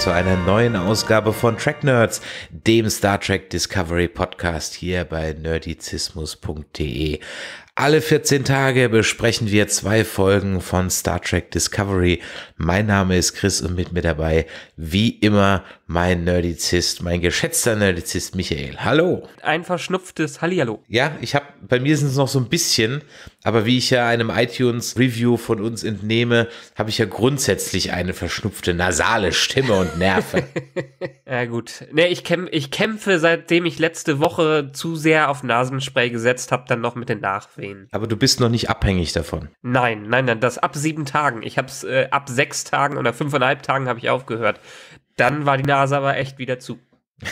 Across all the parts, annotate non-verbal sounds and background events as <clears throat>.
zu einer neuen Ausgabe von Track Nerds, dem Star Trek Discovery Podcast hier bei nerdizismus.de. Alle 14 Tage besprechen wir zwei Folgen von Star Trek Discovery. Mein Name ist Chris und mit mir dabei, wie immer, mein Nerdizist, mein geschätzter Nerdizist Michael. Hallo. Ein verschnupftes Hallihallo. Ja, ich habe, bei mir sind es noch so ein bisschen, aber wie ich ja einem iTunes-Review von uns entnehme, habe ich ja grundsätzlich eine verschnupfte nasale Stimme und Nerven. <laughs> ja gut. Nee, ich, kämp ich kämpfe, seitdem ich letzte Woche zu sehr auf Nasenspray gesetzt habe, dann noch mit den Nachwehen. Aber du bist noch nicht abhängig davon. Nein, nein, nein, das ab sieben Tagen. Ich habe es äh, ab sechs Tagen oder fünfeinhalb Tagen habe ich aufgehört dann war die Nase aber echt wieder zu. <laughs>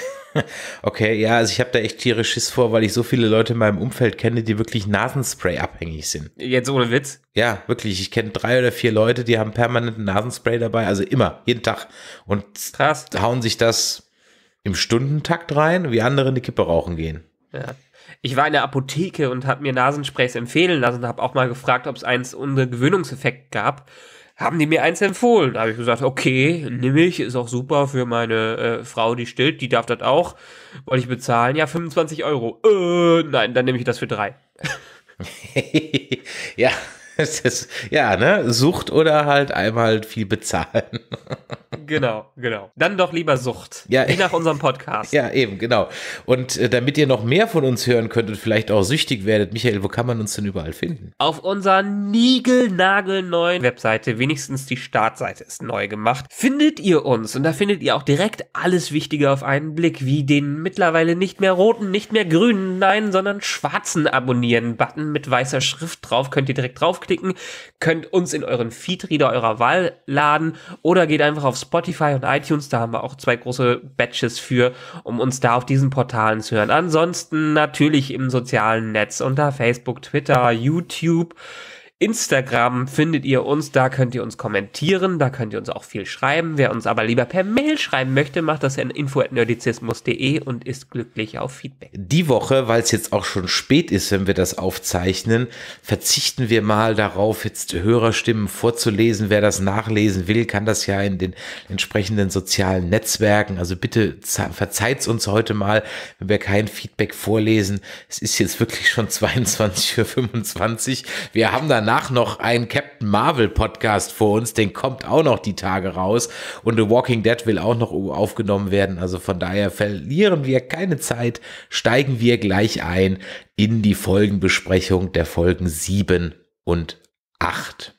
Okay, ja, also ich habe da echt tierisch Schiss vor, weil ich so viele Leute in meinem Umfeld kenne, die wirklich Nasenspray abhängig sind. Jetzt ohne Witz? Ja, wirklich. Ich kenne drei oder vier Leute, die haben permanent Nasenspray dabei, also immer, jeden Tag. Und Krass. hauen sich das im Stundentakt rein, wie andere in die Kippe rauchen gehen. Ja. Ich war in der Apotheke und habe mir Nasensprays empfehlen lassen und habe auch mal gefragt, ob es eins ohne Gewöhnungseffekt gab haben die mir eins empfohlen. Da habe ich gesagt, okay, nehme ich, ist auch super für meine äh, Frau, die stillt, die darf das auch. Wollte ich bezahlen? Ja, 25 Euro. Äh, nein, dann nehme ich das für drei. <laughs> ja, <laughs> ist, ja, ne? Sucht oder halt einmal halt viel bezahlen. <laughs> genau, genau. Dann doch lieber Sucht. Ja, wie nach unserem Podcast. <laughs> Ja, eben, genau. Und äh, damit ihr noch mehr von uns hören könnt und vielleicht auch süchtig werdet, Michael, wo kann man uns denn überall finden? Auf unserer niegelnagelneuen Webseite, wenigstens die Startseite ist neu gemacht, findet ihr uns und da findet ihr auch direkt alles Wichtige auf einen Blick, wie den mittlerweile nicht mehr roten, nicht mehr grünen, nein, sondern schwarzen Abonnieren-Button mit weißer Schrift drauf, könnt ihr direkt draufklicken draufklicken, könnt uns in euren Feedreader eurer Wahl laden oder geht einfach auf Spotify und iTunes, da haben wir auch zwei große Batches für, um uns da auf diesen Portalen zu hören. Ansonsten natürlich im sozialen Netz unter Facebook, Twitter, YouTube. Instagram findet ihr uns, da könnt ihr uns kommentieren, da könnt ihr uns auch viel schreiben. Wer uns aber lieber per Mail schreiben möchte, macht das in info.nerdizismus.de und ist glücklich auf Feedback. Die Woche, weil es jetzt auch schon spät ist, wenn wir das aufzeichnen, verzichten wir mal darauf, jetzt Hörerstimmen vorzulesen. Wer das nachlesen will, kann das ja in den entsprechenden sozialen Netzwerken. Also bitte verzeiht uns heute mal, wenn wir kein Feedback vorlesen. Es ist jetzt wirklich schon 22.25 <laughs> Uhr. Wir haben da danach noch einen Captain Marvel Podcast vor uns, den kommt auch noch die Tage raus und The Walking Dead will auch noch aufgenommen werden, also von daher verlieren wir keine Zeit, steigen wir gleich ein in die Folgenbesprechung der Folgen 7 und 8.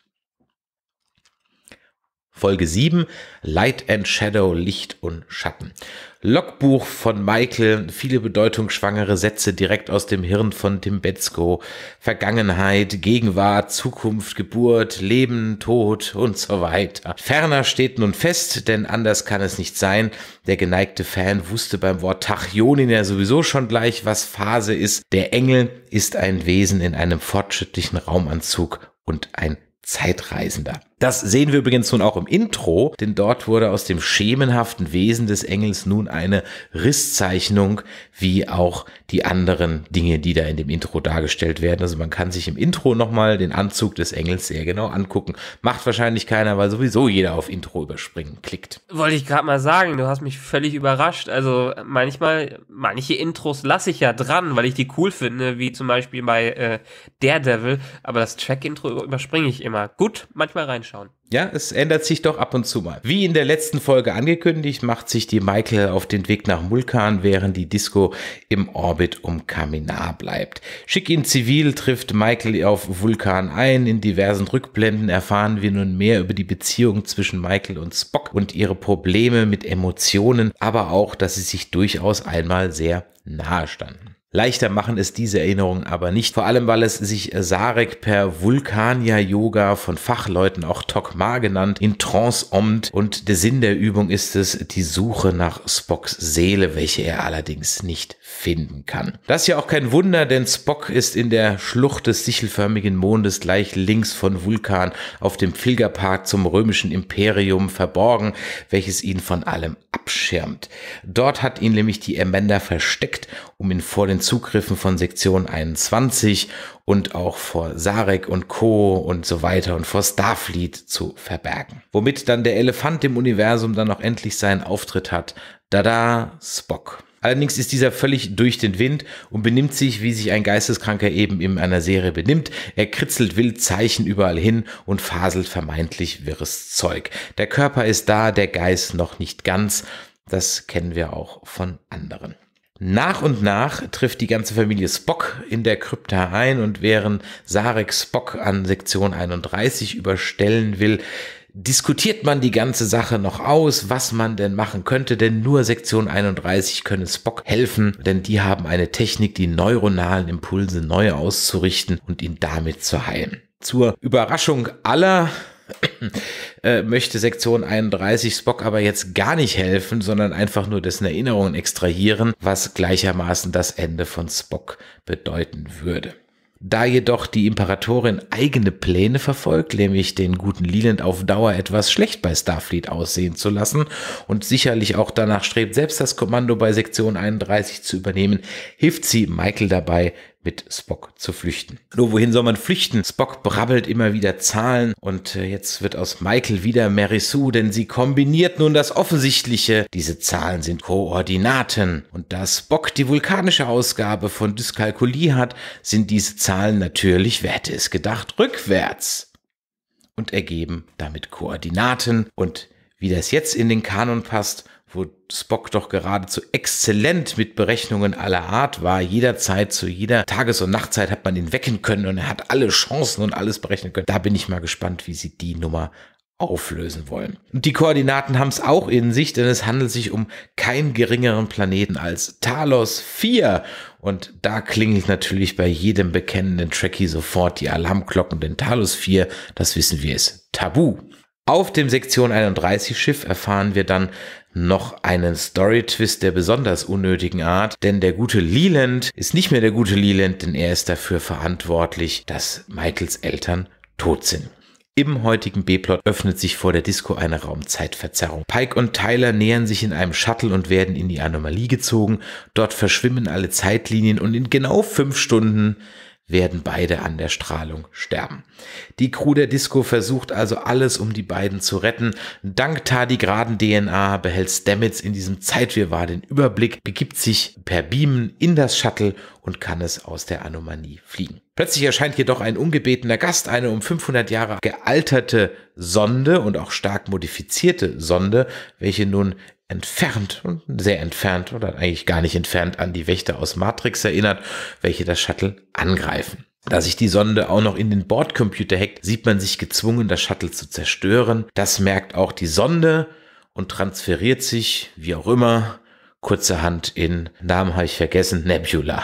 Folge 7, Light and Shadow, Licht und Schatten. Logbuch von Michael, viele bedeutungsschwangere Sätze direkt aus dem Hirn von Tim Betzko, Vergangenheit, Gegenwart, Zukunft, Geburt, Leben, Tod und so weiter. Ferner steht nun fest, denn anders kann es nicht sein, der geneigte Fan wusste beim Wort Tachionin ja sowieso schon gleich, was Phase ist. Der Engel ist ein Wesen in einem fortschrittlichen Raumanzug und ein Zeitreisender. Das sehen wir übrigens nun auch im Intro, denn dort wurde aus dem schemenhaften Wesen des Engels nun eine Risszeichnung, wie auch die anderen Dinge, die da in dem Intro dargestellt werden. Also man kann sich im Intro nochmal den Anzug des Engels sehr genau angucken. Macht wahrscheinlich keiner, weil sowieso jeder auf Intro überspringen klickt. Wollte ich gerade mal sagen, du hast mich völlig überrascht. Also manchmal, manche Intros lasse ich ja dran, weil ich die cool finde, wie zum Beispiel bei äh, Daredevil, aber das Track-Intro überspringe ich immer. Gut, manchmal rein anschauen. Ja, es ändert sich doch ab und zu mal. Wie in der letzten Folge angekündigt, macht sich die Michael auf den Weg nach Mulkan, während die Disco im Orbit um Kaminar bleibt. Schick in Zivil trifft Michael auf Vulkan ein. In diversen Rückblenden erfahren wir nun mehr über die Beziehung zwischen Michael und Spock und ihre Probleme mit Emotionen, aber auch, dass sie sich durchaus einmal sehr nahe standen. Leichter machen es diese Erinnerungen aber nicht, vor allem weil es sich äh, Sarek per Vulkania-Yoga von Fachleuten auch Tokma genannt, in Trance omt und der Sinn der Übung ist es die Suche nach Spocks Seele, welche er allerdings nicht finden kann. Das ist ja auch kein Wunder, denn Spock ist in der Schlucht des sichelförmigen Mondes gleich links von Vulkan auf dem Pilgerpfad zum römischen Imperium verborgen, welches ihn von allem abschirmt. Dort hat ihn nämlich die Amanda versteckt, um ihn vor den Zugriffen von Sektion 21 und auch vor Sarek und Co. und so weiter und vor Starfleet zu verbergen. Womit dann der Elefant im Universum dann auch endlich seinen Auftritt hat. Dada, Spock. Allerdings ist dieser völlig durch den Wind und benimmt sich, wie sich ein Geisteskranker eben in einer Serie benimmt. Er kritzelt wild Zeichen überall hin und faselt vermeintlich wirres Zeug. Der Körper ist da, der Geist noch nicht ganz. Das kennen wir auch von anderen. Nach und nach trifft die ganze Familie Spock in der Krypta ein und während Sarek Spock an Sektion 31 überstellen will, diskutiert man die ganze Sache noch aus, was man denn machen könnte, denn nur Sektion 31 können Spock helfen, denn die haben eine Technik, die neuronalen Impulse neu auszurichten und ihn damit zu heilen. Zur Überraschung aller <clears throat> äh, möchte Sektion 31 Spock aber jetzt gar nicht helfen, sondern einfach nur dessen Erinnerungen extrahieren, was gleichermaßen das Ende von Spock bedeuten würde. Da jedoch die Imperatorin eigene Pläne verfolgt, nämlich den guten Leland auf Dauer etwas schlecht bei Starfleet aussehen zu lassen und sicherlich auch danach strebt, selbst das Kommando bei Sektion 31 zu übernehmen, hilft sie Michael dabei, mit Spock zu flüchten. Nur wohin soll man flüchten? Spock brabbelt immer wieder Zahlen und äh, jetzt wird aus Michael wieder Merisu, denn sie kombiniert nun das Offensichtliche. Diese Zahlen sind Koordinaten und da Spock die vulkanische Ausgabe von Dyskalkulie hat, sind diese Zahlen natürlich, wer hätte es gedacht, rückwärts und ergeben damit Koordinaten und wie das jetzt in den Kanon passt wo Spock doch geradezu exzellent mit Berechnungen aller Art war. Jederzeit, zu jeder Tages- und Nachtzeit hat man ihn wecken können und er hat alle Chancen und alles berechnen können. Da bin ich mal gespannt, wie sie die Nummer auflösen wollen. Und die Koordinaten haben es auch in sich, denn es handelt sich um keinen geringeren Planeten als Talos 4. Und da klingelt natürlich bei jedem bekennenden Trekkie sofort die Alarmglocken, denn Talos 4, das wissen wir, ist tabu. Auf dem Sektion 31 Schiff erfahren wir dann, noch einen Story-Twist der besonders unnötigen Art, denn der gute Leland ist nicht mehr der gute Leland, denn er ist dafür verantwortlich, dass Michaels Eltern tot sind. Im heutigen B-Plot öffnet sich vor der Disco eine Raumzeitverzerrung. Pike und Tyler nähern sich in einem Shuttle und werden in die Anomalie gezogen. Dort verschwimmen alle Zeitlinien und in genau fünf Stunden werden beide an der Strahlung sterben. Die Crew der Disco versucht also alles, um die beiden zu retten. Dank tardigraden DNA behält Stamets in diesem Zeitwirrwarr den Überblick, begibt sich per Beamen in das Shuttle und kann es aus der Anomalie fliegen. Plötzlich erscheint jedoch ein ungebetener Gast, eine um 500 Jahre gealterte Sonde und auch stark modifizierte Sonde, welche nun entfernt und sehr entfernt oder eigentlich gar nicht entfernt an die Wächter aus Matrix erinnert, welche das Shuttle angreifen. Da sich die Sonde auch noch in den Bordcomputer hackt, sieht man sich gezwungen, das Shuttle zu zerstören. Das merkt auch die Sonde und transferiert sich, wie auch immer, kurzerhand in, Namen habe ich vergessen, Nebula.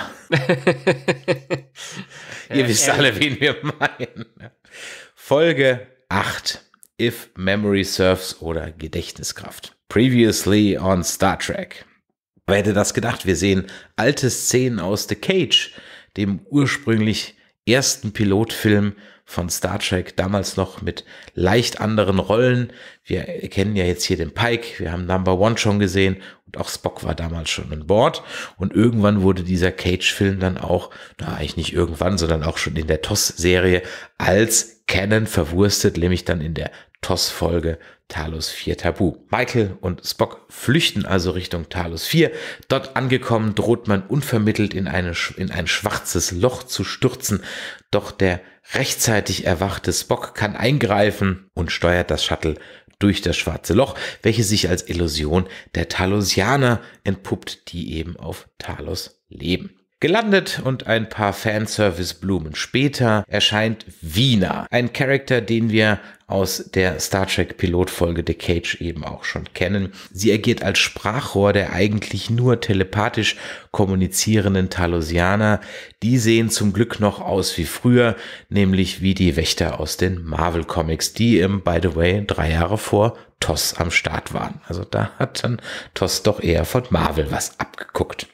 <laughs> Ihr wisst alle, wen wir meinen. Folge 8. If Memory Serves oder Gedächtniskraft. Previously on Star Trek. Wer hätte das gedacht? Wir sehen alte Szenen aus The Cage, dem ursprünglich ersten Pilotfilm von Star Trek, damals noch mit leicht anderen Rollen. Wir kennen ja jetzt hier den Pike, wir haben Number One schon gesehen auch Spock war damals schon an Bord. Und irgendwann wurde dieser Cage-Film dann auch, na eigentlich nicht irgendwann, sondern auch schon in der TOS-Serie als Canon verwurstet, nämlich dann in der TOS-Folge Talos 4 Tabu. Michael und Spock flüchten also Richtung Talos 4. Dort angekommen droht man unvermittelt in, eine, in ein schwarzes Loch zu stürzen. Doch der rechtzeitig erwachte Spock kann eingreifen und steuert das Shuttle durch das schwarze Loch, welches sich als Illusion der Talosianer entpuppt, die eben auf Talos leben gelandet und ein paar Fanservice-Blumen später erscheint Wiener, ein Charakter, den wir aus der Star Trek Pilotfolge The Cage eben auch schon kennen. Sie agiert als Sprachrohr der eigentlich nur telepathisch kommunizierenden Talosianer. Die sehen zum Glück noch aus wie früher, nämlich wie die Wächter aus den Marvel Comics, die im, by the way, drei Jahre vor TOS am Start waren. Also da hat dann TOS doch eher von Marvel was abgeguckt.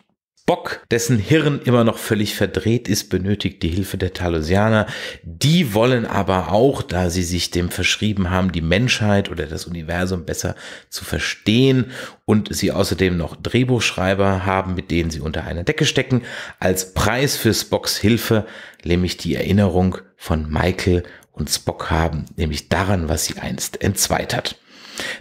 Spock, dessen Hirn immer noch völlig verdreht ist, benötigt die Hilfe der Talosianer. Die wollen aber auch, da sie sich dem verschrieben haben, die Menschheit oder das Universum besser zu verstehen und sie außerdem noch Drehbuchschreiber haben, mit denen sie unter einer Decke stecken, als Preis für Spocks Hilfe, nämlich die Erinnerung von Michael und Spock haben, nämlich daran, was sie einst entzweit hat.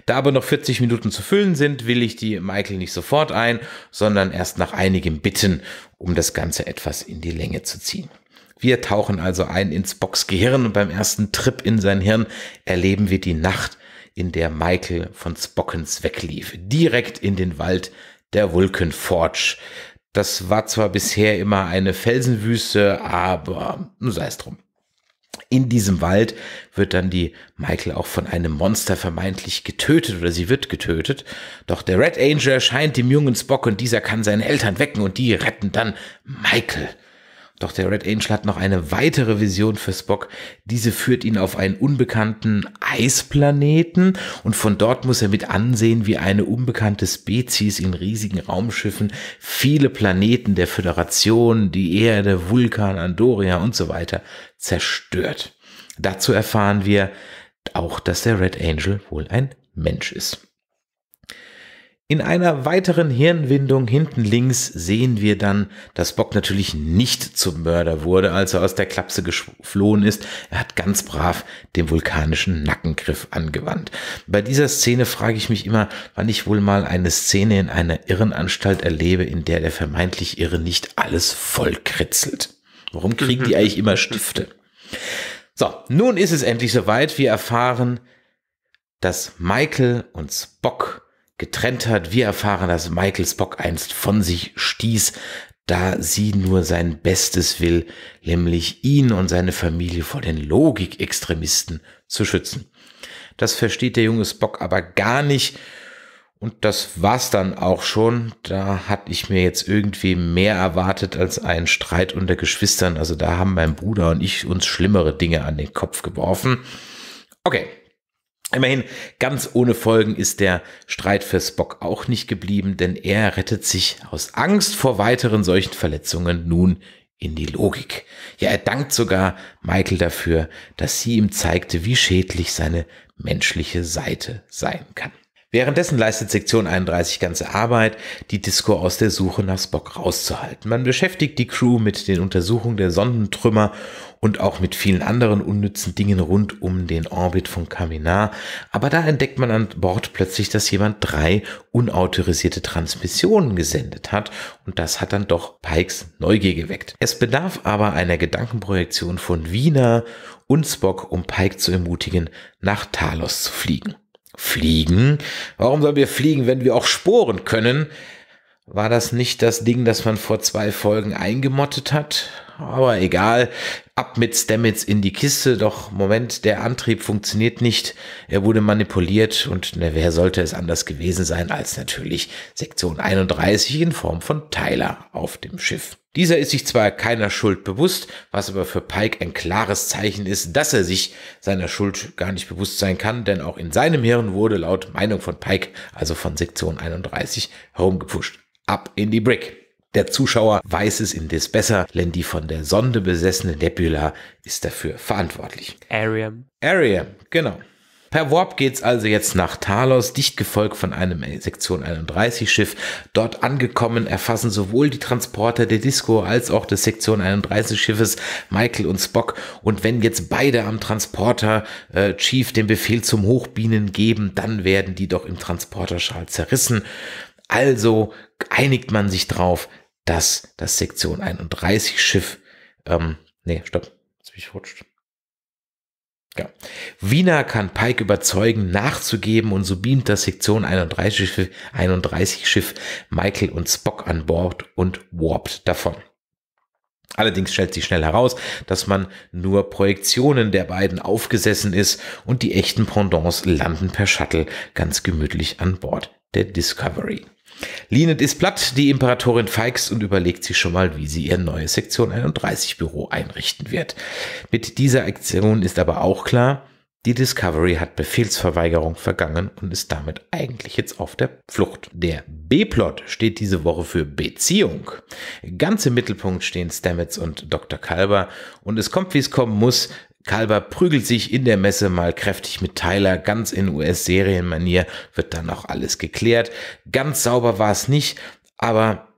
Da aber noch 40 Minuten zu füllen sind, will ich die Michael nicht sofort ein, sondern erst nach einigem Bitten, um das Ganze etwas in die Länge zu ziehen. Wir tauchen also ein ins Bocks-Gehirn und beim ersten Trip in sein Hirn erleben wir die Nacht, in der Michael von Spockens weglief, direkt in den Wald der Vulcan Forge. Das war zwar bisher immer eine Felsenwüste, aber sei es drum. In diesem Wald wird dann die Michael auch von einem Monster vermeintlich getötet oder sie wird getötet. Doch der Red Angel erscheint dem jungen Spock und dieser kann seine Eltern wecken und die retten dann Michael. Doch der Red Angel hat noch eine weitere Vision für Spock. Diese führt ihn auf einen unbekannten Eisplaneten und von dort muss er mit ansehen, wie eine unbekannte Spezies in riesigen Raumschiffen viele Planeten der Föderation, die Erde, Vulkan, Andoria und so weiter zerstört. Dazu erfahren wir auch, dass der Red Angel wohl ein Mensch ist. In einer weiteren Hirnwindung hinten links sehen wir dann, dass Bock natürlich nicht zum Mörder wurde, als er aus der Klapse geflohen ist. Er hat ganz brav den vulkanischen Nackengriff angewandt. Bei dieser Szene frage ich mich immer, wann ich wohl mal eine Szene in einer Irrenanstalt erlebe, in der der vermeintlich Irre nicht alles voll kritzelt. Warum kriegen die eigentlich immer Stifte? So, nun ist es endlich soweit. Wir erfahren, dass Michael und Spock getrennt hat. Wir erfahren, dass Michael Spock einst von sich stieß, da sie nur sein Bestes will, nämlich ihn und seine Familie vor den Logikextremisten zu schützen. Das versteht der junge Spock aber gar nicht. Und das war's dann auch schon. Da hatte ich mir jetzt irgendwie mehr erwartet als einen Streit unter Geschwistern. Also da haben mein Bruder und ich uns schlimmere Dinge an den Kopf geworfen. Okay, Immerhin, ganz ohne Folgen ist der Streit für Spock auch nicht geblieben, denn er rettet sich aus Angst vor weiteren solchen Verletzungen nun in die Logik. Ja, er dankt sogar Michael dafür, dass sie ihm zeigte, wie schädlich seine menschliche Seite sein kann. Währenddessen leistet Sektion 31 ganze Arbeit, die Disco aus der Suche nach Spock rauszuhalten. Man beschäftigt die Crew mit den Untersuchungen der Sondentrümmer und auch mit vielen anderen unnützen Dingen rund um den Orbit von Kaminar. Aber da entdeckt man an Bord plötzlich, dass jemand drei unautorisierte Transmissionen gesendet hat und das hat dann doch Pikes Neugier geweckt. Es bedarf aber einer Gedankenprojektion von Wiener und Spock, um Pike zu ermutigen, nach Talos zu fliegen. Fliegen? Warum sollen wir fliegen, wenn wir auch sporen können? War das nicht das Ding, das man vor zwei Folgen eingemottet hat? aber egal. Ab mit Stamets in die Kiste, doch Moment, der Antrieb funktioniert nicht. Er wurde manipuliert und na, ne, wer sollte es anders gewesen sein als natürlich Sektion 31 in Form von Tyler auf dem Schiff. Dieser ist sich zwar keiner Schuld bewusst, was aber für Pike ein klares Zeichen ist, dass er sich seiner Schuld gar nicht bewusst sein kann, denn auch in seinem Hirn wurde laut Meinung von Pike, also von Sektion 31, herumgepusht. Ab in die Brick. Der Zuschauer weiß es indes besser, denn die von der Sonde besessene Nebula ist dafür verantwortlich. Ariam. Ariam, genau. Per Warp geht's also jetzt nach Talos, dicht gefolgt von einem äh, Sektion 31 Schiff. Dort angekommen erfassen sowohl die Transporter der Disco als auch des Sektion 31 Schiffes Michael und Spock. Und wenn jetzt beide am Transporter äh, Chief den Befehl zum Hochbienen geben, dann werden die doch im Transporterschal zerrissen. Also einigt man sich drauf, dass das Sektion 31 Schiff, ähm, nee, stopp, jetzt bin ich rutscht. Ja. Wiener kann Pike überzeugen, nachzugeben und so beamt das Sektion 31 Schiff, 31 Schiff Michael und Spock an Bord und warpt davon. Allerdings stellt sich schnell heraus, dass man nur Projektionen der beiden aufgesessen ist und die echten Pendants landen per Shuttle ganz gemütlich an Bord der Discovery. Linet ist platt, die Imperatorin feigst und überlegt sich schon mal, wie sie ihr neues Sektion 31 Büro einrichten wird. Mit dieser Aktion ist aber auch klar, die Discovery hat Befehlsverweigerung vergangen und ist damit eigentlich jetzt auf der Flucht. Der B-Plot steht diese Woche für Beziehung. Ganz im Mittelpunkt stehen Stamets und Dr. Kalber und es kommt, wie es kommen muss. Kalber prügelt sich in der Messe mal kräftig mit Tyler, ganz in US-Serienmanier, wird dann auch alles geklärt. Ganz sauber war es nicht, aber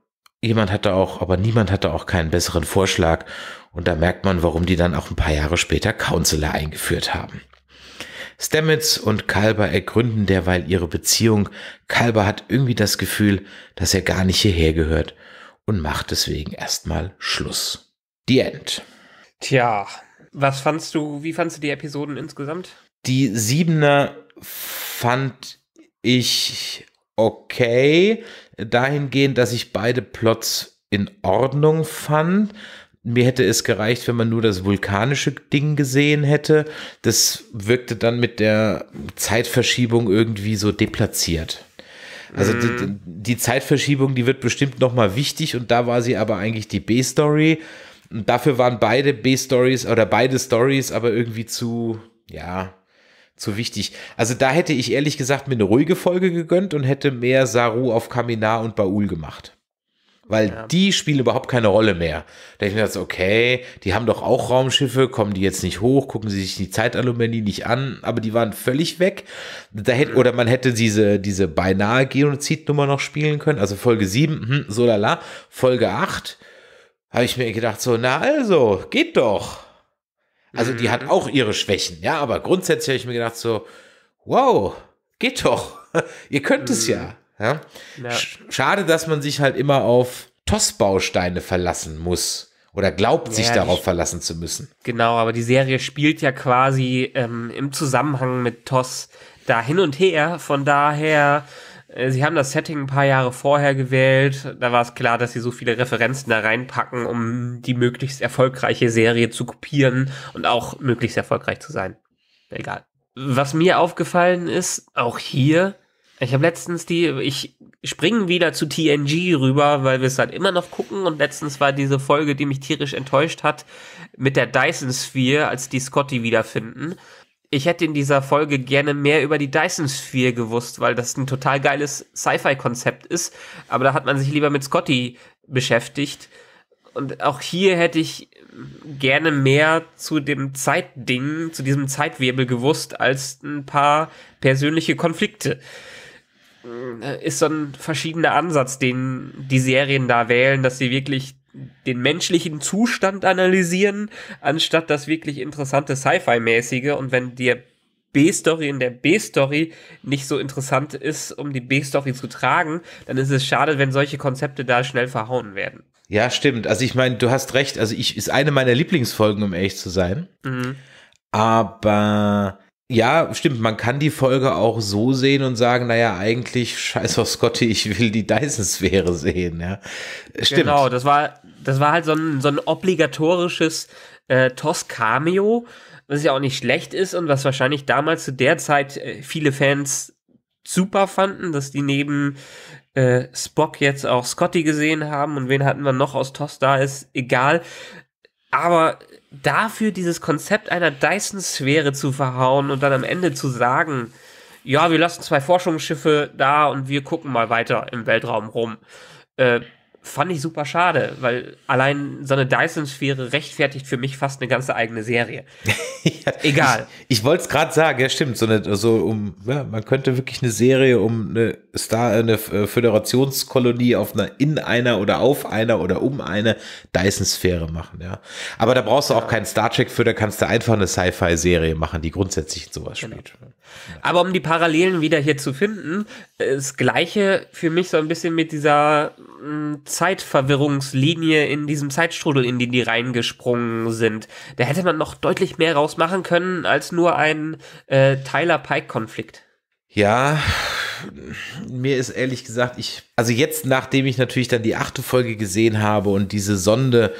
jemand hatte auch, aber niemand hatte auch keinen besseren Vorschlag. Und da merkt man, warum die dann auch ein paar Jahre später Counselor eingeführt haben. Stamets und Kalber ergründen derweil ihre Beziehung. Kalber hat irgendwie das Gefühl, dass er gar nicht hierher gehört und macht deswegen erstmal Schluss. Die End. Tja, was fandst du, wie fandst du die Episoden insgesamt? Die Siebener fand ich okay, dahingehend, dass ich beide Plots in Ordnung fand. Mir hätte es gereicht, wenn man nur das vulkanische Ding gesehen hätte. Das wirkte dann mit der Zeitverschiebung irgendwie so deplatziert. Also die, mhm. die Zeitverschiebung, die wird bestimmt nochmal wichtig und da war sie aber eigentlich die B-Story. Und dafür waren beide B-Stories oder beide Stories aber irgendwie zu, ja, zu wichtig. Also da hätte ich ehrlich gesagt mir eine ruhige Folge gegönnt und hätte mehr Saru auf Kaminar und Baul gemacht. Weil ja. die spielen überhaupt keine Rolle mehr. Da ich mir jetzt, okay, die haben doch auch Raumschiffe, kommen die jetzt nicht hoch, gucken sie sich die Zeitalumini nicht an, aber die waren völlig weg. Da hätte, mhm. oder man hätte diese, diese beinahe Genozidnummer noch spielen können, also Folge 7, hm, so lala, Folge 8, habe ich mir gedacht, so, na also, geht doch. Also die hat mhm. auch ihre Schwächen, ja, aber grundsätzlich habe ich mir gedacht, so, wow, geht doch. <laughs> Ihr könnt es ja. Mhm. ja. ja. Schade, dass man sich halt immer auf Tossbausteine verlassen muss oder glaubt ja, sich darauf verlassen zu müssen. Genau, aber die Serie spielt ja quasi ähm, im Zusammenhang mit Toss da hin und her. Von daher äh, sie haben das Setting ein paar Jahre vorher gewählt. Da war es klar, dass sie so viele Referenzen da reinpacken, um die möglichst erfolgreiche Serie zu kopieren und auch möglichst erfolgreich zu sein. Egal. Was mir aufgefallen ist, auch hier, ich habe letztens die, ich springe wieder zu TNG rüber, weil wir es halt immer noch gucken und letztens war diese Folge, die mich tierisch enttäuscht hat, mit der Dyson Sphere, als die Scotty wiederfinden ich hätte in dieser Folge gerne mehr über die Dyson Sphere gewusst, weil das ein total geiles Sci-Fi-Konzept ist. Aber da hat man sich lieber mit Scotty beschäftigt. Und auch hier hätte ich gerne mehr zu dem Zeitding, zu diesem Zeitwirbel gewusst, als ein paar persönliche Konflikte. Äh, ist so ein verschiedener Ansatz, den die Serien da wählen, dass sie wirklich den menschlichen Zustand analysieren, anstatt das wirklich interessante Sci-Fi-mäßige. Und wenn dir B-Story in der B-Story nicht so interessant ist, um die B-Story zu tragen, dann ist es schade, wenn solche Konzepte da schnell verhauen werden. Ja, stimmt. Also ich meine, du hast recht. Also ich ist eine meiner Lieblingsfolgen, um ehrlich zu sein. Mhm. Aber ja, stimmt, man kann die Folge auch so sehen und sagen, naja, eigentlich scheiß auf Scotty, ich will die Dyson-Sphäre sehen, ja. Stimmt. Genau, das war das war halt so ein, so ein obligatorisches äh, TOS-Cameo, was ja auch nicht schlecht ist und was wahrscheinlich damals zu der Zeit äh, viele Fans super fanden, dass die neben äh, Spock jetzt auch Scotty gesehen haben und wen hatten wir noch aus TOS da, ist egal. Aber dafür dieses Konzept einer Dyson-Sphäre zu verhauen und dann am Ende zu sagen, ja, wir lassen zwei Forschungsschiffe da und wir gucken mal weiter im Weltraum rum. Äh, fand ich super schade, weil allein so eine Dyson-Sphäre rechtfertigt für mich fast eine ganze eigene Serie. <laughs> ja, Egal. Ich, ich wollte es gerade sagen, ja stimmt, so eine, so um, ja, man könnte wirklich eine Serie um eine Star, äh, eine äh, Föderationskolonie auf einer, in einer oder auf einer oder um eine Dyson-Sphäre machen, ja. Aber da brauchst du auch keinen Star Trek-Für, da kannst du einfach eine Sci-Fi-Serie machen, die grundsätzlich in sowas genau. spielt. Aber um die Parallelen wieder hier zu finden, äh, das Gleiche für mich so ein bisschen mit dieser mh, mm, Zeitverwirrungslinie in diesem Zeitstrudel, in den die reingesprungen sind. Da hätte man noch deutlich mehr rausmachen können als nur ein äh, Tyler-Pike-Konflikt. Ja, mir ist ehrlich gesagt, ich, also jetzt, nachdem ich natürlich dann die achte Folge gesehen habe und diese Sonde,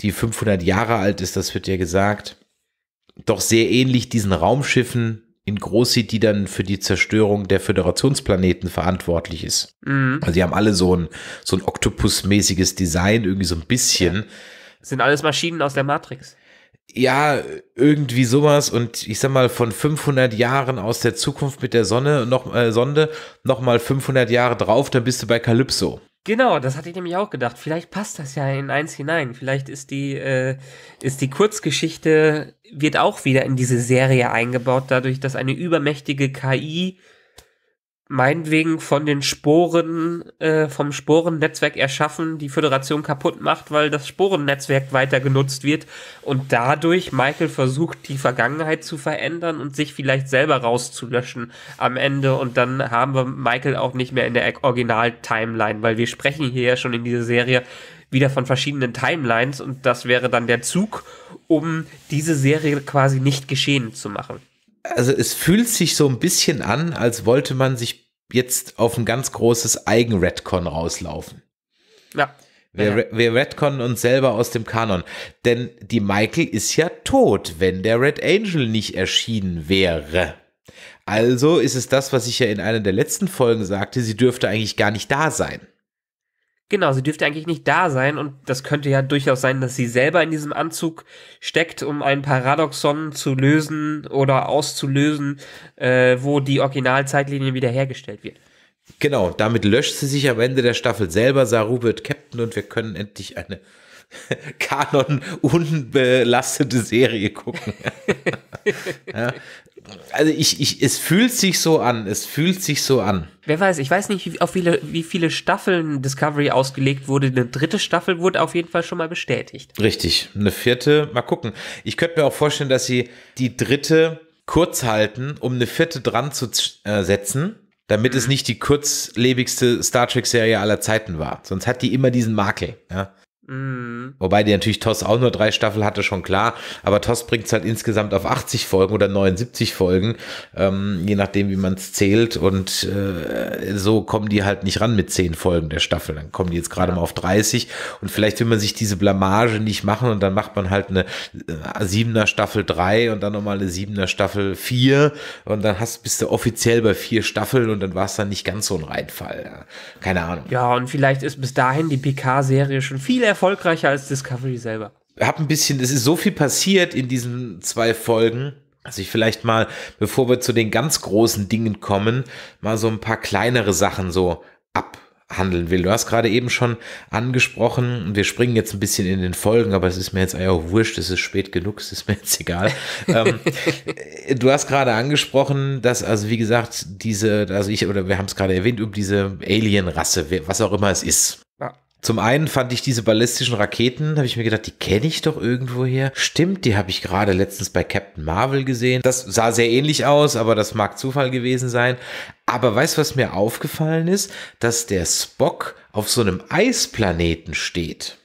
die 500 Jahre alt ist, das wird ja gesagt, doch sehr ähnlich diesen Raumschiffen in die dann für die Zerstörung der Föderationsplaneten verantwortlich ist. Mhm. Also die haben alle so ein, so ein Oktopus-mäßiges Design, irgendwie so ein bisschen. Ja. Sind alles Maschinen aus der Matrix. Ja, irgendwie sowas und ich sag mal von 500 Jahren aus der Zukunft mit der Sonne noch äh, Sonde noch mal 500 Jahre drauf, dann bist du bei Kalypso. Genau, das hatte ich nämlich auch gedacht. Vielleicht passt das ja in eins hinein. Vielleicht ist die, äh, ist die Kurzgeschichte, wird auch wieder in diese Serie eingebaut, dadurch, dass eine übermächtige KI meinetwegen von den Sporen, äh, vom Sporennetzwerk erschaffen, die Föderation kaputt macht, weil das Sporennetzwerk weiter genutzt wird und dadurch Michael versucht, die Vergangenheit zu verändern und sich vielleicht selber rauszulöschen am Ende und dann haben wir Michael auch nicht mehr in der Original-Timeline, weil wir sprechen hier ja schon in dieser Serie wieder von verschiedenen Timelines und das wäre dann der Zug, um diese Serie quasi nicht geschehen zu machen also es fühlt sich so ein bisschen an, als wollte man sich jetzt auf ein ganz großes Eigen-Redcon rauslaufen. Ja. Wir, ja. wir retconnen uns selber aus dem Kanon. Denn die Michael ist ja tot, wenn der Red Angel nicht erschienen wäre. Also ist es das, was ich ja in einer der letzten Folgen sagte, sie dürfte eigentlich gar nicht da sein. Genau, sie dürfte eigentlich nicht da sein und das könnte ja durchaus sein, dass sie selber in diesem Anzug steckt, um ein Paradoxon zu lösen oder auszulösen, äh, wo die Originalzeitlinie wiederhergestellt wird. Genau, damit löscht sie sich am Ende der Staffel selber, Saru wird Captain und wir können endlich eine <laughs> Kanon unbelastete Serie gucken. <laughs> ja, also ich, ich, es fühlt sich so an, es fühlt sich so an. Wer weiß, ich weiß nicht, wie, auf viele, wie viele Staffeln Discovery ausgelegt wurde. Eine dritte Staffel wurde auf jeden Fall schon mal bestätigt. Richtig, eine vierte, mal gucken. Ich könnte mir auch vorstellen, dass sie die dritte kurz halten, um eine vierte dran zu äh, setzen, damit mhm. es nicht die kurzlebigste Star Trek-Serie aller Zeiten war. Sonst hat die immer diesen Makel. Ja? Mhm. Wobei die natürlich Toss auch nur drei Staffeln hatte, schon klar. Aber Toss bringt es halt insgesamt auf 80 Folgen oder 79 Folgen, ähm, je nachdem, wie man es zählt. Und äh, so kommen die halt nicht ran mit zehn Folgen der Staffel. Dann kommen die jetzt gerade ja. mal auf 30. Und vielleicht will man sich diese Blamage nicht machen und dann macht man halt eine 7er äh, Staffel 3 und dann nochmal eine 7er Staffel 4. Und dann hast, bist du offiziell bei vier Staffeln und dann war es dann nicht ganz so ein Reinfall. Ja. Keine Ahnung. Ja, und vielleicht ist bis dahin die PK-Serie schon viel erfolgreicher als Discovery selber. Hab ein bisschen, es ist so viel passiert in diesen zwei Folgen, dass ich vielleicht mal, bevor wir zu den ganz großen Dingen kommen, mal so ein paar kleinere Sachen so abhandeln will. Du hast gerade eben schon angesprochen, wir springen jetzt ein bisschen in den Folgen, aber es ist mir jetzt auch wurscht, es ist spät genug, es ist mir jetzt egal. <laughs> ähm, äh, du hast gerade angesprochen, dass, also wie gesagt, diese, also ich, oder wir haben es gerade erwähnt, um diese Alien-Rasse, was auch immer es ist. Ja. Zum einen fand ich diese ballistischen Raketen, habe ich mir gedacht, die kenne ich doch irgendwo hier. Stimmt, die habe ich gerade letztens bei Captain Marvel gesehen. Das sah sehr ähnlich aus, aber das mag Zufall gewesen sein. Aber weißt du, was mir aufgefallen ist? Dass der Spock auf so einem Eisplaneten steht.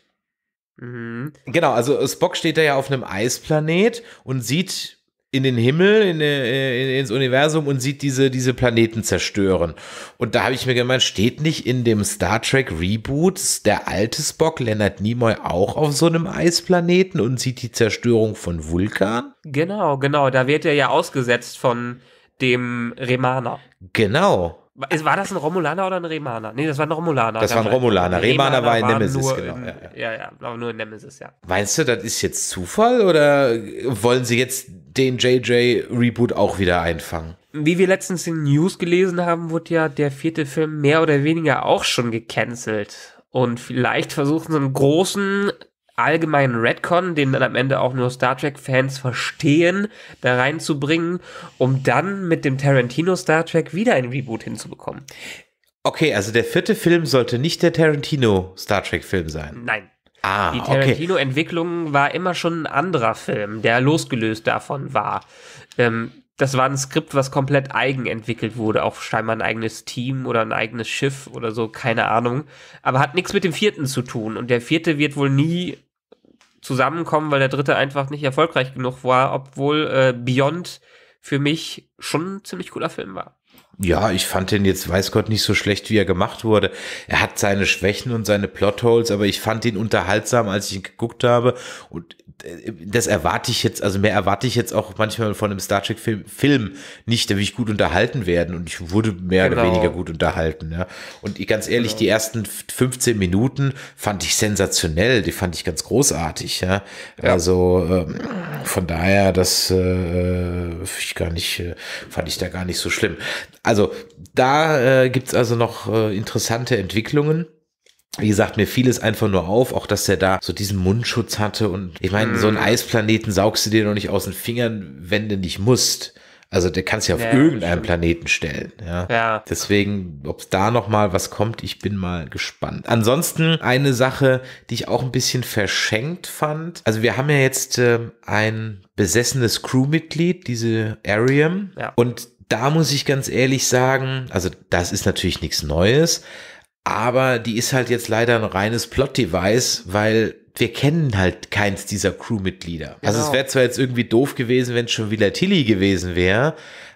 Mhm. Genau, also Spock steht da ja auf einem Eisplanet und sieht in den Himmel, in, äh, in, ins Universum und sieht diese, diese Planeten zerstören. Und da habe ich mir gemeint, steht nicht in dem Star Trek Reboot der alte Spock, Leonard Nimoy, auch auf so einem Eisplaneten und sieht die Zerstörung von Vulkan? Genau, genau, da wird er ja ausgesetzt von dem Remaner. Genau. War das ein Romulaner oder ein Remaner? Nee, das war ein Romulaner. Das war ein Romulaner. Remaner, Remaner war ein Nemesis, genau. In, ja, ja, ja, aber nur ein Nemesis, ja. Meinst du, das ist jetzt Zufall oder wollen sie jetzt den JJ-Reboot auch wieder einfangen? Wie wir letztens in News gelesen haben, wurde ja der vierte Film mehr oder weniger auch schon gecancelt. Und vielleicht versuchen sie einen großen allgemeinen Redcon, den dann am Ende auch nur Star Trek-Fans verstehen, da reinzubringen, um dann mit dem Tarantino Star Trek wieder ein Reboot hinzubekommen. Okay, also der vierte Film sollte nicht der Tarantino Star Trek-Film sein. Nein. Ah, die Tarantino-Entwicklung okay. war immer schon ein anderer Film, der losgelöst davon war. Ähm, das war ein Skript, was komplett eigen entwickelt wurde, auch scheinbar ein eigenes Team oder ein eigenes Schiff oder so, keine Ahnung. Aber hat nichts mit dem vierten zu tun. Und der vierte wird wohl nie zusammenkommen, weil der dritte einfach nicht erfolgreich genug war, obwohl äh, Beyond für mich schon ein ziemlich cooler Film war ja, ich fand den jetzt, weiß Gott, nicht so schlecht, wie er gemacht wurde. Er hat seine Schwächen und seine Plotholes, aber ich fand ihn unterhaltsam, als ich ihn geguckt habe. Und äh, das erwarte ich jetzt, also mehr erwarte ich jetzt auch manchmal von einem Star Trek-Film Film nicht. Da will ich gut unterhalten werden und ich wurde mehr genau. oder weniger gut unterhalten. Ja. Und ganz ehrlich, genau. die ersten 15 Minuten fand ich sensationell. Die fand ich ganz großartig. Ja. ja. Also ähm, von daher, das äh, äh ich gar nicht, äh, fand ich da gar nicht so schlimm also da äh, gibt es also noch äh, interessante Entwicklungen. Wie gesagt, mir fiel es einfach nur auf, auch dass er da so diesen Mundschutz hatte. Und ich meine, mm. so einen mhm. Eisplaneten saugst du dir noch nicht aus den Fingern, wenn du nicht musst. Also der kannst ja auf ja, irgendeinem Planeten stellen. Ja. ja. Deswegen, ob es da nochmal was kommt, ich bin mal gespannt. Ansonsten eine Sache, die ich auch ein bisschen verschenkt fand. Also wir haben ja jetzt äh, ein besessenes Crewmitglied, diese Ariam. Ja. Und da muss ich ganz ehrlich sagen, also das ist natürlich nichts Neues, aber die ist halt jetzt leider ein reines Plot-Device, weil wir kennen halt keins dieser Crewmitglieder. Genau. Also es genau. wäre zwar jetzt irgendwie doof gewesen, wenn es schon wieder Tilly gewesen wäre,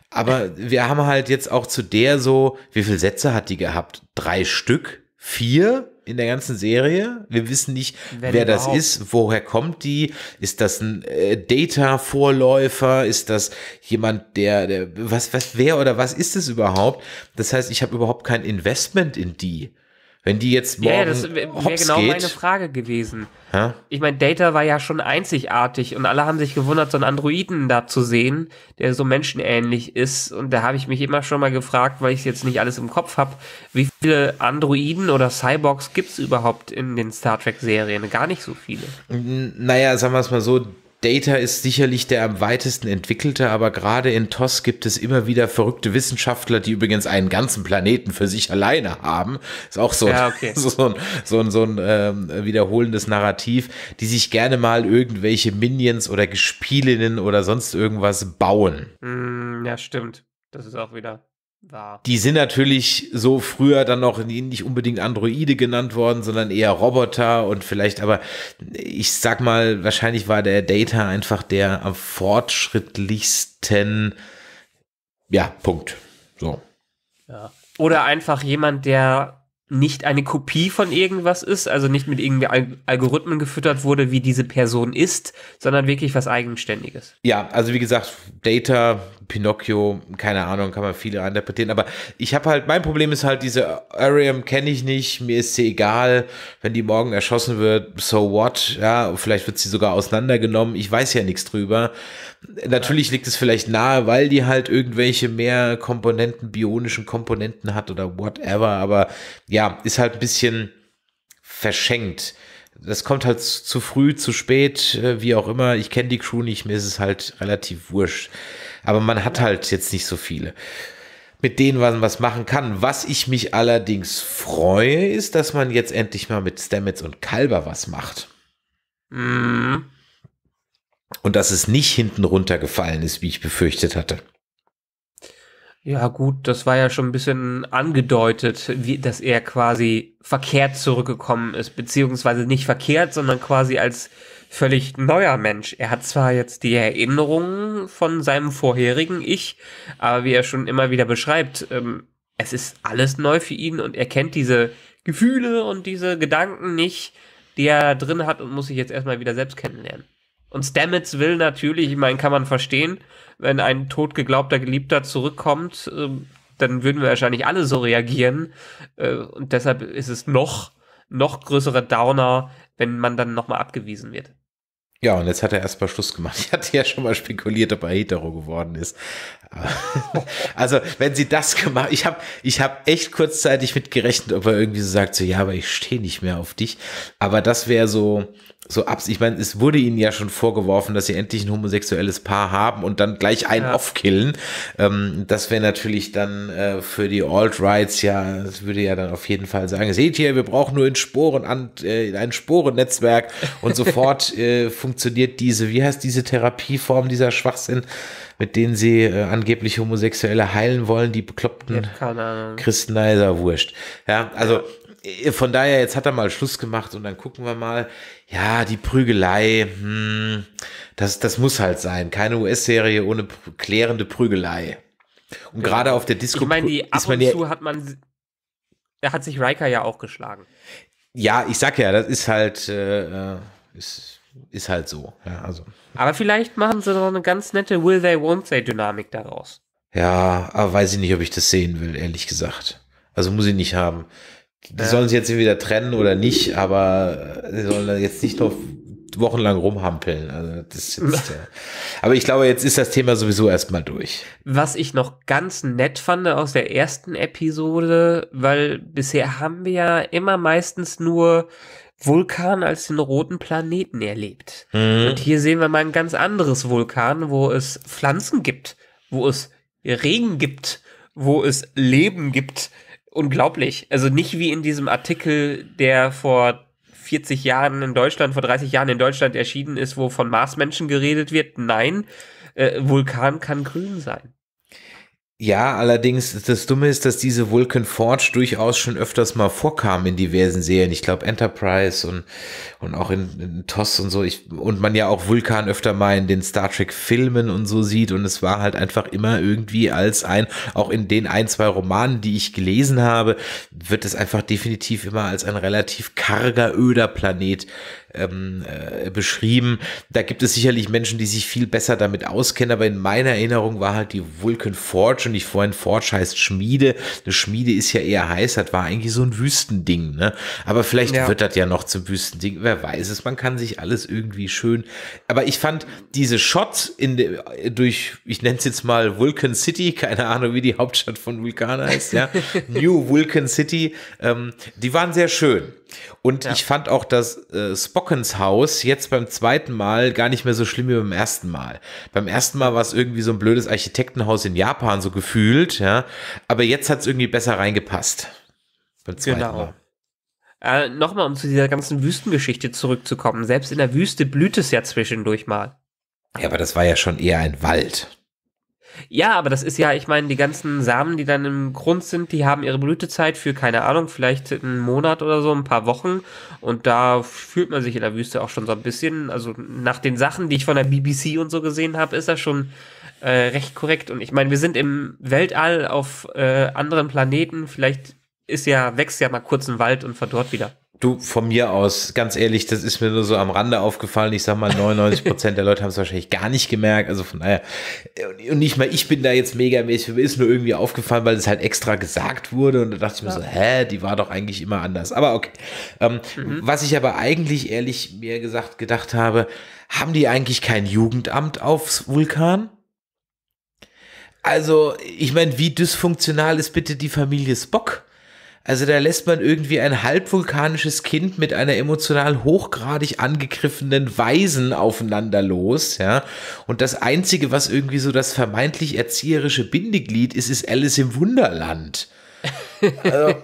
aber wir haben halt jetzt auch zu der so, wie viele Sätze hat die gehabt? Drei Stück? Vier? in der ganzen Serie. Wir wissen nicht, Wenn wer überhaupt. das ist, woher kommt die, ist das ein äh, Data-Vorläufer, ist das jemand, der, der, was, was, wer oder was ist es überhaupt? Das heißt, ich habe überhaupt kein Investment in die. Wenn die jetzt morgen. Ja, das wäre genau geht, meine Frage gewesen. Ja? Ich meine, Data war ja schon einzigartig und alle haben sich gewundert, so einen Androiden da zu sehen, der so menschenähnlich ist. Und da habe ich mich immer schon mal gefragt, weil ich es jetzt nicht alles im Kopf habe, wie viele Androiden oder Cyborgs gibt es überhaupt in den Star Trek-Serien? Gar nicht so viele. Naja, sagen wir es mal so, Data ist sicherlich der am weitesten entwickelte, aber gerade in TOS gibt es immer wieder verrückte Wissenschaftler, die übrigens einen ganzen Planeten für sich alleine haben. Ist auch so, ja, okay. so, <laughs> so ein, so ein, so ein ähm, wiederholendes Narrativ, die sich gerne mal irgendwelche Minions oder Gespielinnen oder sonst irgendwas bauen. Hm, ja, stimmt. Das ist auch wieder war. Die sind natürlich so früher dann noch nicht unbedingt Androide genannt worden, sondern eher Roboter und vielleicht, aber ich sag mal, wahrscheinlich war der Data einfach der am fortschrittlichsten, ja, Punkt. So. Ja. Oder einfach jemand, der nicht eine Kopie von irgendwas ist, also nicht mit irgendwie Alg Algorithmen gefüttert wurde, wie diese Person ist, sondern wirklich was Eigenständiges. Ja, also wie gesagt, Data, Pinocchio, keine Ahnung, kann man viele interpretieren, aber ich habe halt, mein Problem ist halt, diese Arium kenne ich nicht, mir ist sie egal, wenn die morgen erschossen wird, so what, ja, vielleicht wird sie sogar auseinandergenommen, ich weiß ja nichts drüber. Natürlich liegt es vielleicht nahe, weil die halt irgendwelche mehr Komponenten, bionischen Komponenten hat oder whatever, aber ja, ist halt ein bisschen verschenkt. Das kommt halt zu früh, zu spät, äh, wie auch immer. Ich kenne die Crew nicht, mir ist es halt relativ wurscht. Aber man hat halt jetzt nicht so viele mit denen man was machen kann. Was ich mich allerdings freue, ist, dass man jetzt endlich mal mit Stamets und Kalber was macht. Mhm und dass es nicht hinten runtergefallen ist, wie ich befürchtet hatte. Ja, gut, das war ja schon ein bisschen angedeutet, wie, dass er quasi verkehrt zurückgekommen ist, beziehungsweise nicht verkehrt, sondern quasi als völlig neuer Mensch. Er hat zwar jetzt die Erinnerungen von seinem vorherigen Ich, aber wie er schon immer wieder beschreibt, ähm, es ist alles neu für ihn und er kennt diese Gefühle und diese Gedanken nicht, die er drin hat und muss sich jetzt erstmal wieder selbst kennenlernen. Und Stamets will natürlich, ich meine, kann man verstehen, wenn ein totgeglaubter Geliebter zurückkommt, äh, dann würden wir wahrscheinlich alle so reagieren. Äh, und deshalb ist es noch, noch größerer Downer, wenn man dann nochmal abgewiesen wird. Ja, und jetzt hat er erstmal Schluss gemacht. <laughs> Ich hatte ja schon mal spekuliert, ob er hetero geworden ist. <laughs> also, wenn sie das gemacht, ich habe ich hab echt kurzzeitig mit gerechnet, ob er irgendwie so sagt, so, ja, aber ich stehe nicht mehr auf dich. Aber das wäre so, so abs. Ich meine, es wurde ihnen ja schon vorgeworfen, dass sie endlich ein homosexuelles Paar haben und dann gleich einen ja. aufkillen. Ähm, das wäre natürlich dann äh, für die Alt-Rights ja, das würde ja dann auf jeden Fall sagen, seht ihr, wir brauchen nur in Sporen an, äh, ein Sporennetzwerk und sofort <laughs> äh, funktioniert diese, wie heißt diese Therapieform, dieser Schwachsinn? mit denen sie äh, angeblich Homosexuelle heilen wollen, die bekloppten Christen, da ist er wurscht. Ja, also von daher, jetzt hat er mal Schluss gemacht und dann gucken wir mal. Ja, die Prügelei, hm, das, das muss halt sein. Keine US-Serie ohne klärende Prügelei. Und ja. gerade auf der Disco. Ich meine, die ab und zu hat man. Da hat sich Riker ja auch geschlagen. Ja, ich sag ja, das ist halt. Äh, äh ist, ist halt so. Ja, also. Aber vielleicht machen sie noch eine ganz nette Will They Won't They Dynamik daraus. Ja, aber weiß ich nicht, ob ich das sehen will, ehrlich gesagt. Also muss ich nicht haben. Die ja. sollen sich jetzt wieder trennen oder nicht, aber äh, sie sollen jetzt nicht noch wochenlang rumhampeln. Also das jetzt, <laughs> äh, aber ich glaube, jetzt ist das Thema sowieso erstmal durch. Was ich noch ganz nett fand aus der ersten Episode, weil bisher haben wir ja immer meistens nur Vulkan als den roten Planeten erlebt. Mhm. Und hier sehen wir mal ein ganz anderes Vulkan, wo es Pflanzen gibt, wo es Regen gibt, wo es Leben gibt. Unglaublich. Also nicht wie in diesem Artikel, der vor 40 Jahren in Deutschland, vor 30 Jahren in Deutschland erschienen ist, wo von Marsmenschen geredet wird. Nein, äh, Vulkan kann grün sein. Ja, allerdings, das Dumme ist, dass diese Vulcan Forge durchaus schon öfters mal vorkam in diversen Serien. Ich glaube, Enterprise und, und auch in, in TOS und so. Ich, und man ja auch Vulkan öfter mal in den Star Trek-Filmen und so sieht. Und es war halt einfach immer irgendwie als ein, auch in den ein, zwei Romanen, die ich gelesen habe, wird es einfach definitiv immer als ein relativ karger, öder Planet ähm, äh, beschrieben. Da gibt es sicherlich Menschen, die sich viel besser damit auskennen, aber in meiner Erinnerung war halt die Vulcan Forge und ich vorhin Forge heißt Schmiede. Eine Schmiede ist ja eher heiß, das war eigentlich so ein Wüstending, ne? Aber vielleicht ja. wird das ja noch zum Wüstending, wer weiß es, man kann sich alles irgendwie schön. Aber ich fand diese Shots in de, äh, durch, ich nenne es jetzt mal Vulcan City, keine Ahnung, wie die Hauptstadt von Vulkan heißt, ja. <laughs> New Vulcan City, ähm, die waren sehr schön. Und ja. ich fand auch das äh, Spockens Haus jetzt beim zweiten Mal gar nicht mehr so schlimm wie beim ersten Mal. Beim ersten Mal war es irgendwie so ein blödes Architektenhaus in Japan, so gefühlt, ja. Aber jetzt hat es irgendwie besser reingepasst. Beim zweiten genau. Mal. Äh, Nochmal, um zu dieser ganzen Wüstengeschichte zurückzukommen. Selbst in der Wüste blüht es ja zwischendurch mal. Ja, aber das war ja schon eher ein Wald. Ja, aber das ist ja, ich meine, die ganzen Samen, die dann im Grund sind, die haben ihre Blütezeit für, keine Ahnung, vielleicht einen Monat oder so, ein paar Wochen. Und da fühlt man sich in der Wüste auch schon so ein bisschen. Also nach den Sachen, die ich von der BBC und so gesehen habe, ist das schon äh, recht korrekt. Und ich meine, wir sind im Weltall auf äh, anderen Planeten. Vielleicht ist ja, wächst ja mal kurz ein Wald und verdorrt wieder. Du, von mir aus, ganz ehrlich, das ist mir nur so am Rande aufgefallen. Ich sag mal, 99 Prozent der Leute haben es wahrscheinlich gar nicht gemerkt. Also von daher, äh, und nicht mal ich bin da jetzt mega mäßig, mir ist nur irgendwie aufgefallen, weil es halt extra gesagt wurde. Und da dachte ich mir ja. so, hä, die war doch eigentlich immer anders. Aber okay. Ähm, mhm. Was ich aber eigentlich ehrlich mir gesagt gedacht habe, haben die eigentlich kein Jugendamt aufs Vulkan? Also, ich meine, wie dysfunktional ist bitte die Familie Spock? Also da lässt man irgendwie ein halbvulkanisches Kind mit einer emotional hochgradig angegriffenen Weisen aufeinander los, ja. Und das einzige, was irgendwie so das vermeintlich erzieherische Bindeglied ist, ist Alice im Wunderland. Also,